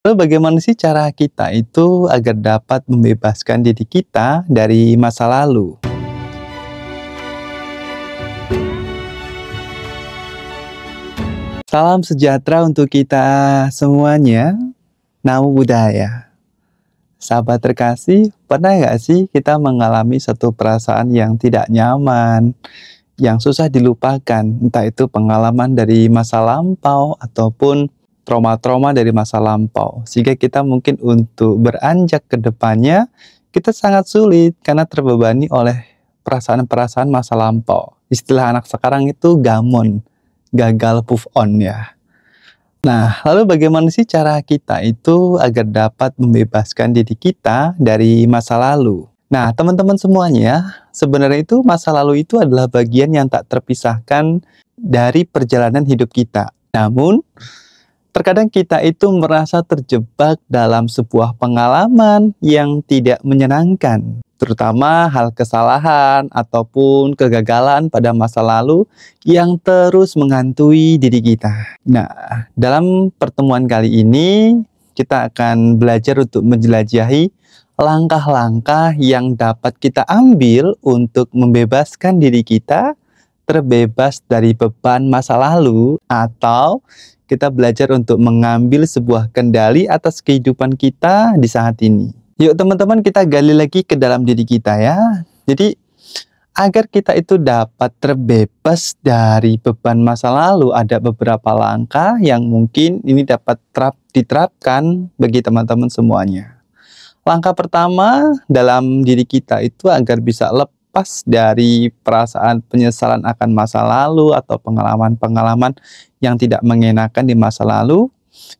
Lalu bagaimana sih cara kita itu agar dapat membebaskan diri kita dari masa lalu? Salam sejahtera untuk kita semuanya. Namo Buddhaya. Sahabat terkasih, pernah nggak sih kita mengalami satu perasaan yang tidak nyaman, yang susah dilupakan, entah itu pengalaman dari masa lampau ataupun trauma-trauma dari masa lampau. Sehingga kita mungkin untuk beranjak ke depannya, kita sangat sulit karena terbebani oleh perasaan-perasaan masa lampau. Istilah anak sekarang itu gamon, gagal move on ya. Nah, lalu bagaimana sih cara kita itu agar dapat membebaskan diri kita dari masa lalu? Nah, teman-teman semuanya, sebenarnya itu masa lalu itu adalah bagian yang tak terpisahkan dari perjalanan hidup kita. Namun, Terkadang kita itu merasa terjebak dalam sebuah pengalaman yang tidak menyenangkan, terutama hal kesalahan ataupun kegagalan pada masa lalu yang terus menghantui diri kita. Nah, dalam pertemuan kali ini kita akan belajar untuk menjelajahi langkah-langkah yang dapat kita ambil untuk membebaskan diri kita terbebas dari beban masa lalu atau kita belajar untuk mengambil sebuah kendali atas kehidupan kita di saat ini. Yuk teman-teman kita gali lagi ke dalam diri kita ya. Jadi agar kita itu dapat terbebas dari beban masa lalu ada beberapa langkah yang mungkin ini dapat terap, diterapkan bagi teman-teman semuanya. Langkah pertama dalam diri kita itu agar bisa lepas lepas dari perasaan penyesalan akan masa lalu atau pengalaman-pengalaman yang tidak mengenakan di masa lalu.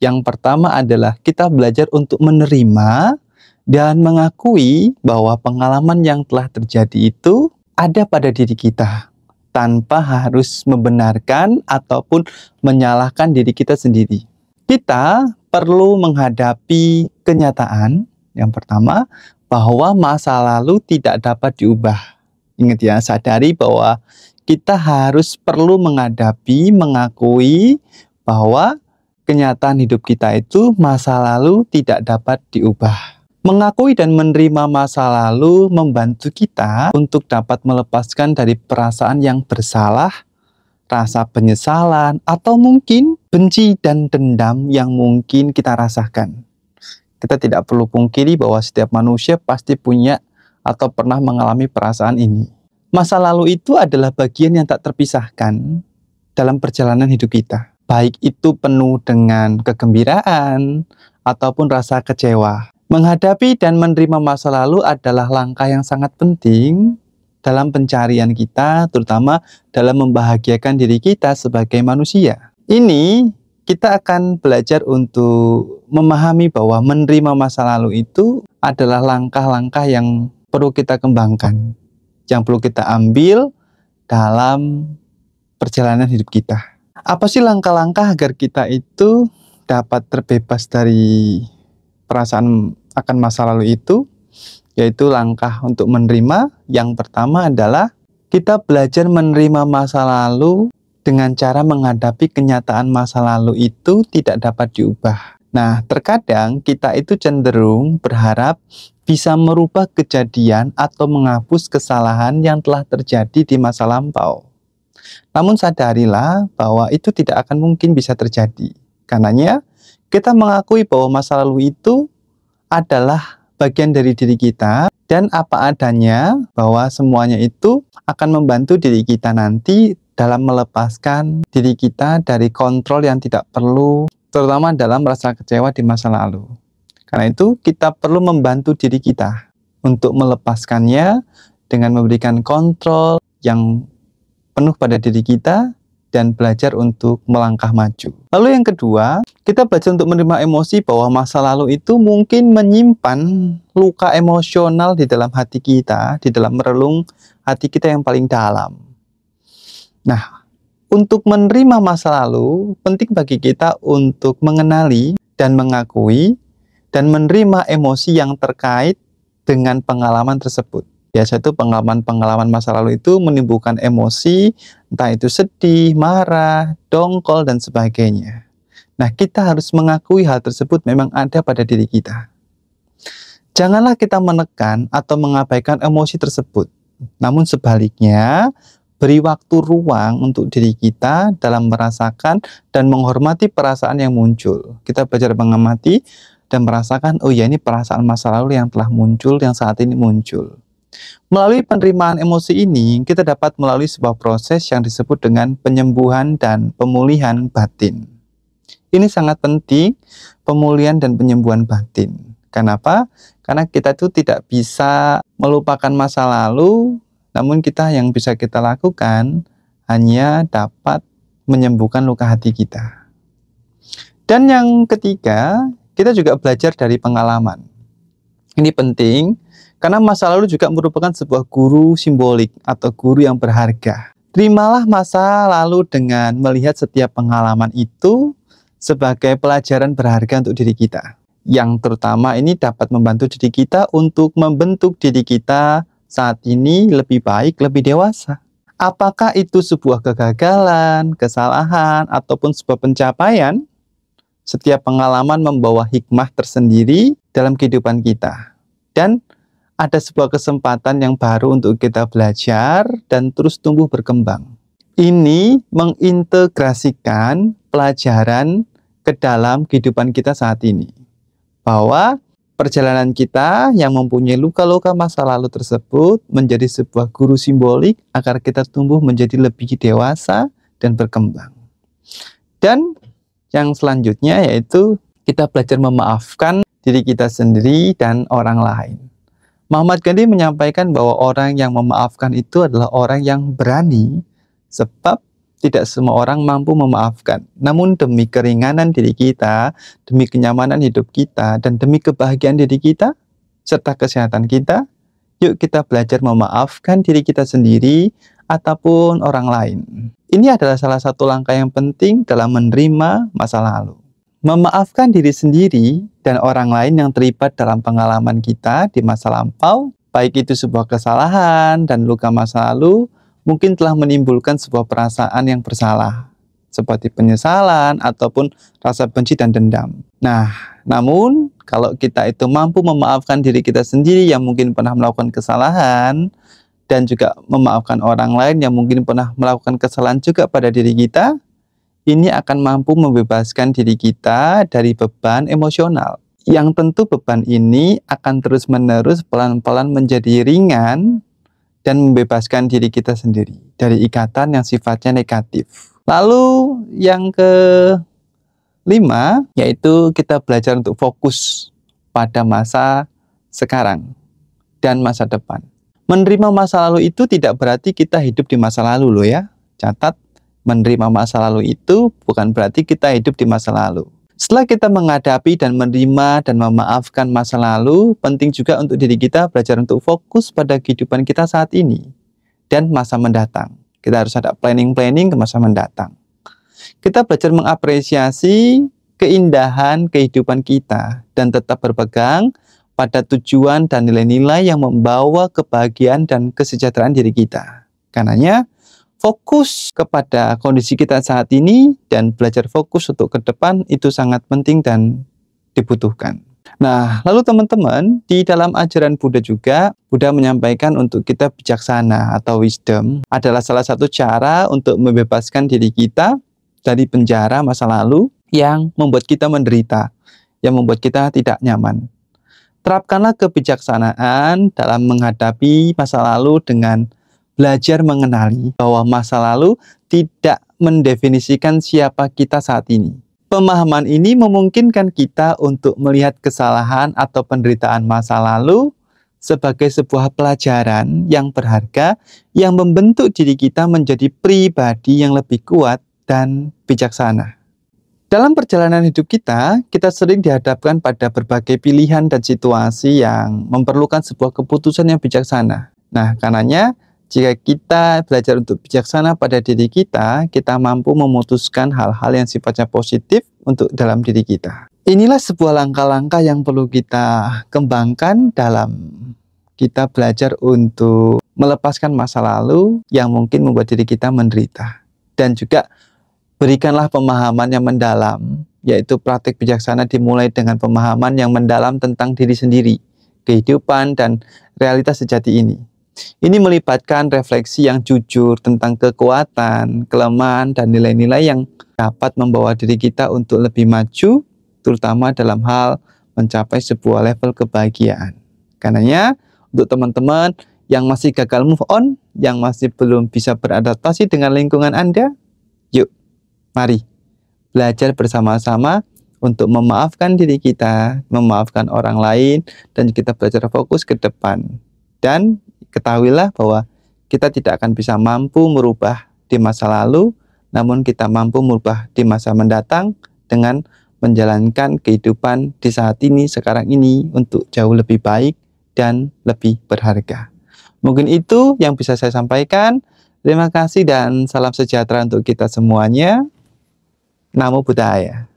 Yang pertama adalah kita belajar untuk menerima dan mengakui bahwa pengalaman yang telah terjadi itu ada pada diri kita tanpa harus membenarkan ataupun menyalahkan diri kita sendiri. Kita perlu menghadapi kenyataan yang pertama bahwa masa lalu tidak dapat diubah. Ingat ya, sadari bahwa kita harus perlu menghadapi, mengakui bahwa kenyataan hidup kita itu masa lalu tidak dapat diubah. Mengakui dan menerima masa lalu membantu kita untuk dapat melepaskan dari perasaan yang bersalah, rasa penyesalan, atau mungkin benci dan dendam yang mungkin kita rasakan. Kita tidak perlu pungkiri bahwa setiap manusia pasti punya atau pernah mengalami perasaan ini. Masa lalu itu adalah bagian yang tak terpisahkan dalam perjalanan hidup kita. Baik itu penuh dengan kegembiraan ataupun rasa kecewa. Menghadapi dan menerima masa lalu adalah langkah yang sangat penting dalam pencarian kita, terutama dalam membahagiakan diri kita sebagai manusia. Ini kita akan belajar untuk memahami bahwa menerima masa lalu itu adalah langkah-langkah yang perlu kita kembangkan, yang perlu kita ambil dalam perjalanan hidup kita. Apa sih langkah-langkah agar kita itu dapat terbebas dari perasaan akan masa lalu itu? Yaitu langkah untuk menerima. Yang pertama adalah kita belajar menerima masa lalu dengan cara menghadapi kenyataan masa lalu itu tidak dapat diubah. Nah, terkadang kita itu cenderung berharap bisa merubah kejadian atau menghapus kesalahan yang telah terjadi di masa lampau. Namun sadarilah bahwa itu tidak akan mungkin bisa terjadi. Karenanya, kita mengakui bahwa masa lalu itu adalah bagian dari diri kita dan apa adanya bahwa semuanya itu akan membantu diri kita nanti dalam melepaskan diri kita dari kontrol yang tidak perlu terutama dalam rasa kecewa di masa lalu. Karena itu, kita perlu membantu diri kita untuk melepaskannya dengan memberikan kontrol yang penuh pada diri kita dan belajar untuk melangkah maju. Lalu yang kedua, kita belajar untuk menerima emosi bahwa masa lalu itu mungkin menyimpan luka emosional di dalam hati kita, di dalam merelung hati kita yang paling dalam. Nah, untuk menerima masa lalu, penting bagi kita untuk mengenali dan mengakui dan menerima emosi yang terkait dengan pengalaman tersebut. Biasa itu pengalaman-pengalaman masa lalu itu menimbulkan emosi, entah itu sedih, marah, dongkol, dan sebagainya. Nah, kita harus mengakui hal tersebut memang ada pada diri kita. Janganlah kita menekan atau mengabaikan emosi tersebut. Namun sebaliknya, beri waktu ruang untuk diri kita dalam merasakan dan menghormati perasaan yang muncul. Kita belajar mengamati dan merasakan, oh ya ini perasaan masa lalu yang telah muncul, yang saat ini muncul. Melalui penerimaan emosi ini, kita dapat melalui sebuah proses yang disebut dengan penyembuhan dan pemulihan batin. Ini sangat penting, pemulihan dan penyembuhan batin. Kenapa? Karena kita itu tidak bisa melupakan masa lalu, namun kita yang bisa kita lakukan hanya dapat menyembuhkan luka hati kita. Dan yang ketiga, kita juga belajar dari pengalaman. Ini penting karena masa lalu juga merupakan sebuah guru simbolik atau guru yang berharga. Terimalah masa lalu dengan melihat setiap pengalaman itu sebagai pelajaran berharga untuk diri kita. Yang terutama ini dapat membantu diri kita untuk membentuk diri kita saat ini lebih baik, lebih dewasa. Apakah itu sebuah kegagalan, kesalahan, ataupun sebuah pencapaian? Setiap pengalaman membawa hikmah tersendiri dalam kehidupan kita. Dan ada sebuah kesempatan yang baru untuk kita belajar dan terus tumbuh berkembang. Ini mengintegrasikan pelajaran ke dalam kehidupan kita saat ini. Bahwa Perjalanan kita yang mempunyai luka-luka masa lalu tersebut menjadi sebuah guru simbolik agar kita tumbuh menjadi lebih dewasa dan berkembang. Dan yang selanjutnya yaitu kita belajar memaafkan diri kita sendiri dan orang lain. Muhammad Gandhi menyampaikan bahwa orang yang memaafkan itu adalah orang yang berani sebab tidak semua orang mampu memaafkan. Namun demi keringanan diri kita, demi kenyamanan hidup kita, dan demi kebahagiaan diri kita, serta kesehatan kita, yuk kita belajar memaafkan diri kita sendiri ataupun orang lain. Ini adalah salah satu langkah yang penting dalam menerima masa lalu. Memaafkan diri sendiri dan orang lain yang terlibat dalam pengalaman kita di masa lampau, baik itu sebuah kesalahan dan luka masa lalu, mungkin telah menimbulkan sebuah perasaan yang bersalah, seperti penyesalan ataupun rasa benci dan dendam. Nah, namun kalau kita itu mampu memaafkan diri kita sendiri yang mungkin pernah melakukan kesalahan dan juga memaafkan orang lain yang mungkin pernah melakukan kesalahan juga pada diri kita, ini akan mampu membebaskan diri kita dari beban emosional. Yang tentu beban ini akan terus-menerus pelan-pelan menjadi ringan dan membebaskan diri kita sendiri dari ikatan yang sifatnya negatif. Lalu yang ke lima yaitu kita belajar untuk fokus pada masa sekarang dan masa depan. Menerima masa lalu itu tidak berarti kita hidup di masa lalu loh ya. Catat, menerima masa lalu itu bukan berarti kita hidup di masa lalu. Setelah kita menghadapi dan menerima dan memaafkan masa lalu, penting juga untuk diri kita belajar untuk fokus pada kehidupan kita saat ini dan masa mendatang. Kita harus ada planning-planning ke masa mendatang. Kita belajar mengapresiasi keindahan kehidupan kita dan tetap berpegang pada tujuan dan nilai-nilai yang membawa kebahagiaan dan kesejahteraan diri kita. Karenanya, fokus kepada kondisi kita saat ini dan belajar fokus untuk ke depan itu sangat penting dan dibutuhkan. Nah, lalu teman-teman, di dalam ajaran Buddha juga, Buddha menyampaikan untuk kita bijaksana atau wisdom adalah salah satu cara untuk membebaskan diri kita dari penjara masa lalu yang membuat kita menderita, yang membuat kita tidak nyaman. Terapkanlah kebijaksanaan dalam menghadapi masa lalu dengan belajar mengenali bahwa masa lalu tidak mendefinisikan siapa kita saat ini. Pemahaman ini memungkinkan kita untuk melihat kesalahan atau penderitaan masa lalu sebagai sebuah pelajaran yang berharga yang membentuk diri kita menjadi pribadi yang lebih kuat dan bijaksana. Dalam perjalanan hidup kita, kita sering dihadapkan pada berbagai pilihan dan situasi yang memerlukan sebuah keputusan yang bijaksana. Nah, karenanya jika kita belajar untuk bijaksana pada diri kita, kita mampu memutuskan hal-hal yang sifatnya positif untuk dalam diri kita. Inilah sebuah langkah-langkah yang perlu kita kembangkan dalam kita belajar untuk melepaskan masa lalu yang mungkin membuat diri kita menderita. Dan juga berikanlah pemahaman yang mendalam, yaitu praktik bijaksana dimulai dengan pemahaman yang mendalam tentang diri sendiri, kehidupan, dan realitas sejati ini. Ini melibatkan refleksi yang jujur tentang kekuatan, kelemahan, dan nilai-nilai yang dapat membawa diri kita untuk lebih maju, terutama dalam hal mencapai sebuah level kebahagiaan. Karenanya, untuk teman-teman yang masih gagal move on, yang masih belum bisa beradaptasi dengan lingkungan Anda, yuk, mari belajar bersama-sama untuk memaafkan diri kita, memaafkan orang lain, dan kita belajar fokus ke depan. Dan ketahuilah bahwa kita tidak akan bisa mampu merubah di masa lalu, namun kita mampu merubah di masa mendatang dengan menjalankan kehidupan di saat ini, sekarang ini, untuk jauh lebih baik dan lebih berharga. Mungkin itu yang bisa saya sampaikan. Terima kasih dan salam sejahtera untuk kita semuanya. Namo Buddhaya.